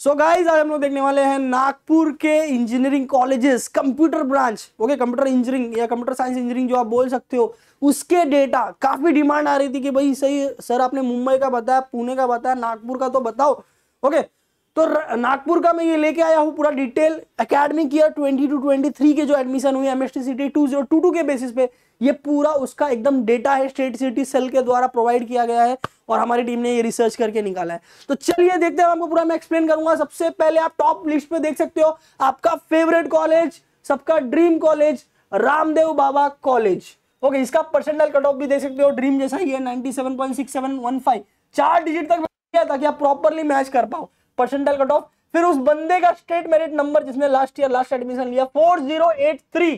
So guys आज हम लोग देखने वाले हैं नागपुर के engineering colleges computer branch okay computer engineering या कंप्यूटर साइंस इंजीनियरिंग जो आप बोल सकते हो उसके डेटा काफ़ी डिमांड आ रही थी कि भाई सही सर आपने मुंबई का बताया पुणे का बताया नागपुर का तो बताओ ओके okay, तो नागपुर का मैं ये लेके आया हूँ पूरा डिटेल अकेडमिक ईयर 22 टू 23 के जो एडमिशन हुई M S T C T two zero two two के बेसिस पे ये पूरा उसका एकदम डेटा है स्टेट सिटी सेल के द्वारा प्रोवाइड किया गया है और हमारी टीम ने ये रिसर्च करके निकाला है तो चलिए देखते हैं आपको पूरा मैं एक्सप्लेन करूंगा सबसे पहले आप टॉप लिस्ट पे देख सकते हो आपका फेवरेट कॉलेज सबका dream college Ramdev Baba college okay इसका परसेंटाइल कट ऑफ भी देख सकते हो ड्रीम जैसा ही है 97.6715 चार डिजिट तक किया ताकि आप प्रॉपरली मैच कर पाओ परसेंटाइल कट ऑफ फिर उस बंदे का स्टेट मेरिट नंबर जिसने लास्ट ईयर लास्ट एडमिशन लिया four zero eight three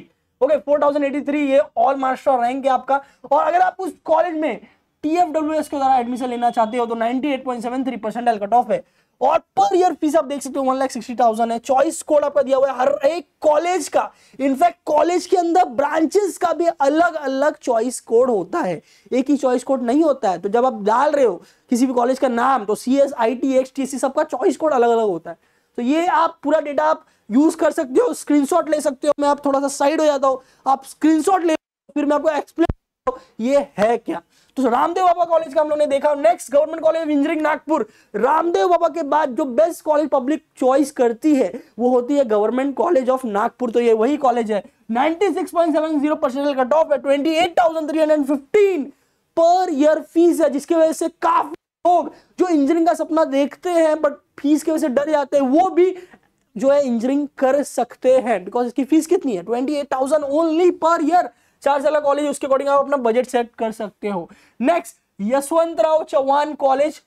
okay four thousand eighty three ये ऑल मास्टर रैंक है आपका और अगर आप उस कॉलेज में टी एफ डब्ल्यू एस के द्वारा एडमिशन लेना चाहते हो तो ninety eight point seven three percentile cut off है और पर ईयर फीस आप देख सकते हो वन लाख सिक्सटी थाउजेंड है चॉइस कोड आपका दिया हुआ है हर एक कॉलेज का इनफैक्ट कॉलेज के अंदर ब्रांचेस का भी अलग अलग चॉइस कोड होता है एक ही चॉइस कोड नहीं होता है तो जब आप डाल रहे हो किसी भी कॉलेज का नाम तो C S I T X T C सबका चॉइस कोड अलग अलग होता है तो ये आप पूरा डेटा आप यूज कर सकते हो स्क्रीनशॉट ले सकते हो मैं आप थोड़ा सा साइड हो जाता हूँ आप स्क्रीनशॉट ले फिर मैं आपको एक्सप्लेन हो तो ये है क्या तो रामदेव बाबा कॉलेज का हम लोग ने देखा next government college of engineering Nagpur Ramdev Baba के बाद जो बेस्ट कॉलेज पब्लिक चॉइस करती है वो होती है गवर्नमेंट कॉलेज ऑफ नागपुर तो ये वही कॉलेज है 96.70 परसेंट कट ऑफ है 28,315 पर ईयर फीस है जिसकी वजह से काफी लोग जो इंजीनियरिंग का सपना देखते हैं बट फीस की वजह से डर जाते हैं वो भी जो है इंजीनियरिंग कर सकते हैं बिकॉज इसकी फीस कितनी है twenty eight thousand only per year चार साल कॉलेज उसके अकॉर्डिंग आप अपना बजट सेट कर सकते हो नेक्स्ट यशवंत राव चौहान कॉलेज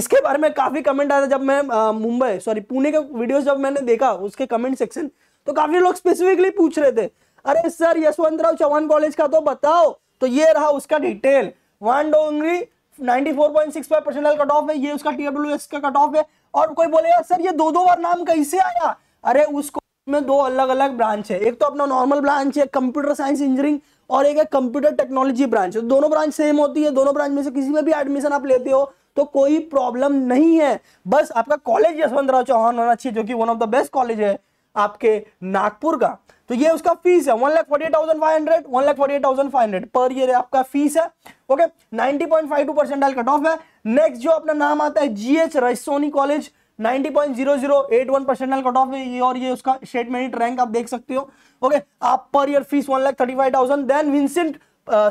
इसके बारे में काफी कमेंट आया जब मैं मुंबई सॉरी पुणे के वीडियो जब मैंने देखा उसके कमेंट सेक्शन तो काफी लोग स्पेसिफिकली पूछ रहे थे अरे सर यशवंत राव चौहान कॉलेज का तो बताओ तो ये रहा उसका detail one Dongri 94.65 percentile cut off है ये उसका टीडब्ल्यूएस का कट ऑफ है और कोई बोलेगा सर ये दो दो बार नाम कैसे आया अरे उसको में दो अलग अलग ब्रांच है एक तो अपना नॉर्मल ब्रांच है कंप्यूटर साइंस इंजीनियरिंग और एक है कंप्यूटर टेक्नोलॉजी ब्रांच दोनों ब्रांच सेम होती है दोनों ब्रांच में से किसी में भी एडमिशन आप लेते हो तो कोई प्रॉब्लम नहीं है बस आपका कॉलेज यशवंतराव चौहान होना चाहिए जो कि one of the best college है आपके नागपुर का तो ये उसका फीस है one lakh forty eight thousand five hundred one lakh forty eight thousand five hundred per year आपका फीस है okay ninety point five two percentile cut off है नेक्स्ट जो अपना नाम आता है GH Raisoni college 90.0081 percentile cut off ये और ये उसका स्टेट मेरिट रैंक आप देख सकते हो ओके आप per year fees one lakh thirty five thousand then Vincent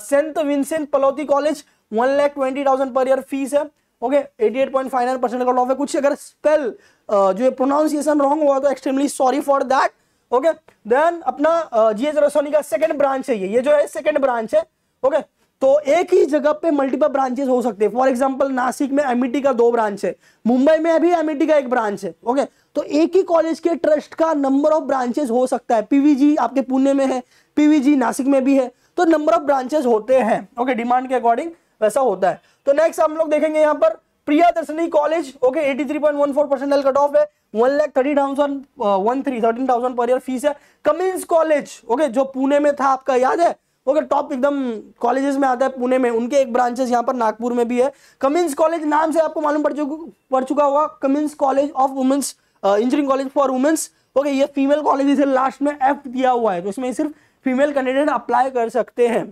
saint Vincent Pallotti college one lakh twenty thousand per year fees है okay eighty eight point five nine percent cut off है कुछ अगर spell uh, जो है pronunciation wrong हुआ तो extremely sorry for that okay then अपना GS uh, Raisoni का सेकेंड ब्रांच है ये ये जो है सेकेंड ब्रांच है ओके okay? तो एक ही जगह पे मल्टीपल ब्रांचेस हो सकते हैं फॉर एग्जांपल नासिक में एमईटी e का दो ब्रांच है मुंबई में अभी एमईटी e का एक ब्रांच है ओके तो एक ही कॉलेज के ट्रस्ट का नंबर ऑफ ब्रांचेस हो सकता है पीवीजी आपके पुणे में है पीवीजी नासिक में भी है तो नंबर ऑफ ब्रांचेस होते हैं ओके डिमांड के अकॉर्डिंग वैसा होता है तो नेक्स्ट हम लोग देखेंगे यहाँ पर Priyadarshini college okay eighty three point one four percent cut off है one lakh thirty thousand one three thirteen thousand per year fees है कमिंस कॉलेज ओके जो पुणे में था आपका याद है वो टॉप एकदम कॉलेजेस में आता है पुणे में उनके एक ब्रांचेस यहाँ पर नागपुर में भी है कमिंस कॉलेज नाम से आपको मालूम पड़ चुका पड़ चुका होगा Cummins college of womens engineering college for womens okay ये फीमेल कॉलेज इसे लास्ट में एफ दिया हुआ है तो इसमें सिर्फ फीमेल कैंडिडेट अप्लाई कर सकते हैं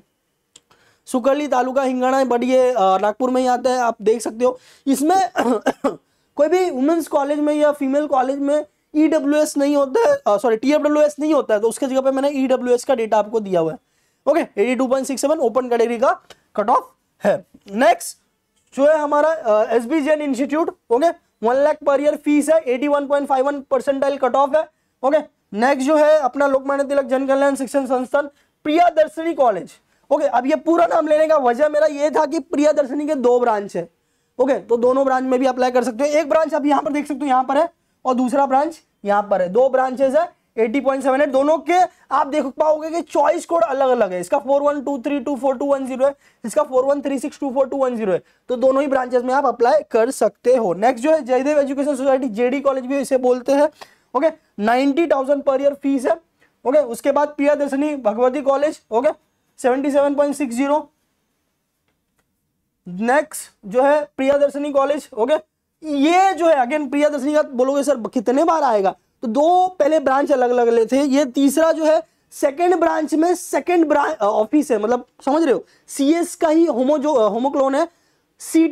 सुकरली तालुका हिंगणा बट ये uh, नागपुर में ही आता है आप देख सकते हो इसमें कोई भी वुमेंस कॉलेज में या फीमेल कॉलेज में ई e नहीं होता है सॉरी uh, टी नहीं होता है तो उसके जगह पे मैंने ई e का डेटा आपको दिया हुआ है okay eighty two point six seven open category का कट ऑफ है नेक्स्ट जो है हमारा S B Jain institute okay one lakh per year fees है eighty one point five one percentile cut off है ओके नेक्स्ट जो है अपना लोकमान्य तिलक जनकल्याण शिक्षण संस्थान प्रिया दर्शनी कॉलेज ओके अब ये पूरा नाम लेने का वजह मेरा ये था कि प्रिया दर्शनी के दो ब्रांच है ओके तो दोनों ब्रांच में भी अप्लाई कर सकते हो एक ब्रांच आप यहाँ पर देख सकते हो यहाँ पर है और दूसरा ब्रांच यहाँ पर है दो ब्रांचेस है एटी पॉइंट सेवन है दोनों के आप देख पाओगे कि चॉइस कोड अलग अलग है इसका four one two three two four two one zero है इसका four one three six two four two one zero है तो दोनों ही ब्रांचेस में आप अप्लाई कर सकते हो नेक्स्ट जो है Jaidev education society JD college भी इसे बोलते हैं okay ninety thousand per year fees है ओके उसके बाद Priyadarshini Bhagwati college okay seventy next जो है प्रिया दर्शनी कॉलेज ओके ये जो है अगेन प्रिया दर्शनी का बोलोगे सर कितने बार आएगा तो दो पहले ब्रांच अलग अलग ले थे ये तीसरा जो है सेकेंड ब्रांच में सेकेंड ब्रांच ऑफिस है मतलब समझ रहे हो सी का ही होमो जो होमोक्लोन है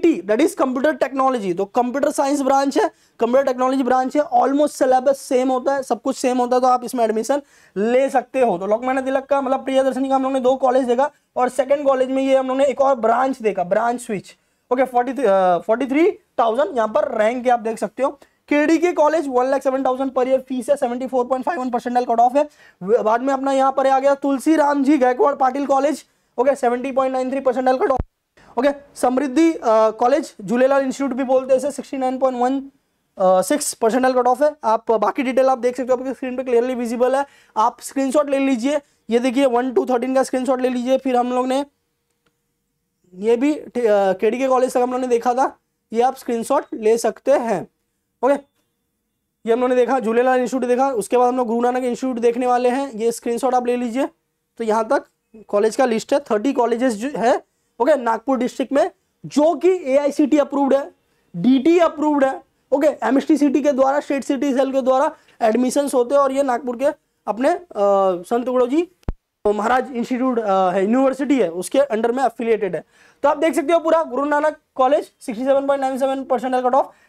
T that is computer technology तो कंप्यूटर साइंस ब्रांच है कंप्यूटर टेक्नोलॉजी ब्रांच है ऑलमोस्ट सिलेबस सेम होता है सब कुछ सेम होता है तो आप इसमें एडमिशन ले सकते हो तो लोकमान्य तिलक का मतलब दर्शनी का हम लोगों ने दो कॉलेज देखा और सेकंड कॉलेज में ये हम लोगों ने एक और ब्रांच देखा branch switch okay forty forty three thousand यहाँ पर रैंक आप देख सकते हो KD K college one lakh seven thousand per year fees है seventy four point five one percentile cut off है बाद में अपना यहाँ पर आ गया Tulsi Ram ji Gaikwad Patil college okay seventy point nine three percentile cut off okay Samriddhi college Jhulelal institute भी बोलते हैं sixty nine point one six percentile cut off है आप बाकी डिटेल आप देख सकते हो आपकी स्क्रीन पर क्लियरली विजिबल है आप स्क्रीन ले लीजिए ये देखिए वन टू थर्टीन का स्क्रीन ले लीजिए फिर हम लोग ने ये भी के डी के कॉलेज तक हम लोग ने देखा था ये आप स्क्रीनशॉट ले सकते हैं ओके ये हम लोगों ने देखा झूलेलाल इंस्टीट्यूट देखा उसके बाद हम लोग गुरु नानक इंस्टीट्यूट देखने वाले हैं ये स्क्रीनशॉट आप ले लीजिए तो यहाँ तक कॉलेज का लिस्ट है थर्टी कॉलेजेस जो है ओके नागपुर डिस्ट्रिक्ट में जो कि ए अप्रूव्ड है डी अप्रूव्ड है ओके एम के द्वारा स्टेट सिटी सेल के द्वारा एडमिशन्स होते हैं और ये नागपुर के अपने संत गुड़ो जी महाराज इंस्टीट्यूट है यूनिवर्सिटी है उसके अंडर में अफिलिएटेड है तो आप देख सकते हो पूरा Guru Nanak college sixty seven point seven percent cut off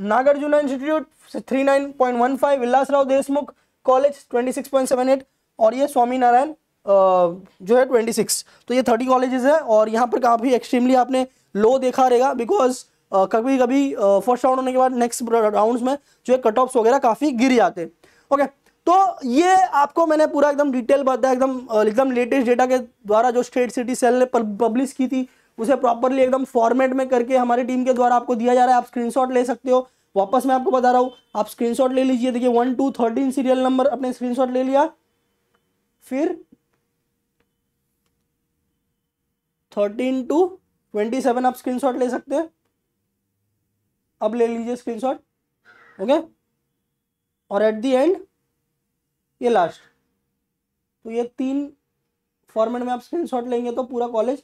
Nagarjuna institute three nine point one five Vilasrao Deshmukh college twenty six point seven eight और ये स्वामी नारायण जो है ट्वेंटी सिक्स तो ये थर्टी कॉलेजेस है और यहाँ पर काफ़ी एक्सट्रीमली आपने लो देखा रहेगा बिकॉज कभी कभी फर्स्ट राउंड होने के बाद नेक्स्ट राउंड में जो है कट ऑफ्स वगैरह काफ़ी गिर जाते हैं ओके तो ये आपको मैंने पूरा एकदम डिटेल बताया एकदम एकदम लेटेस्ट डेटा के द्वारा जो स्टेट सिटी सेल ने पब्लिश की थी उसे प्रॉपरली एकदम फॉर्मेट में करके हमारी टीम के द्वारा आपको दिया जा रहा है आप स्क्रीनशॉट ले सकते हो वापस मैं आपको बता रहा हूँ आप स्क्रीनशॉट ले लीजिए देखिए one two thirteen serial number अपने स्क्रीनशॉट ले लिया फिर थर्टीन टू ट्वेंटी सेवन आप स्क्रीनशॉट ले सकते हैं अब ले लीजिए स्क्रीनशॉट ओके और एट दी एंड ये लास्ट तो ये तीन फॉर्मेट में आप स्क्रीनशॉट लेंगे तो पूरा कॉलेज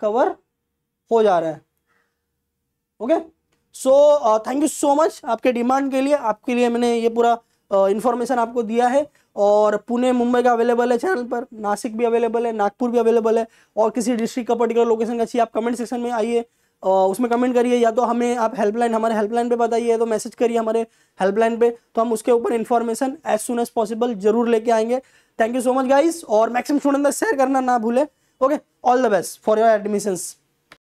कवर हो जा रहा है okay so thank you so much आपके डिमांड के लिए आपके लिए मैंने ये पूरा इन्फॉर्मेशन uh, आपको दिया है और पुणे मुंबई का अवेलेबल है चैनल पर नासिक भी अवेलेबल है नागपुर भी अवेलेबल है और किसी डिस्ट्रिक्ट का पर्टिकुलर लोकेशन का चाहिए आप कमेंट सेक्शन में आइए uh, उसमें कमेंट करिए या तो हमें आप हेल्पलाइन हमारे हेल्पलाइन पे बताइए तो मैसेज करिए हमारे हेल्पलाइन पे तो हम उसके ऊपर information as soon as possible जरूर लेके आएंगे thank you so much guys और मैक्सिमम स्टूडेंट शेयर करना ना भूले okay all the best for your admissions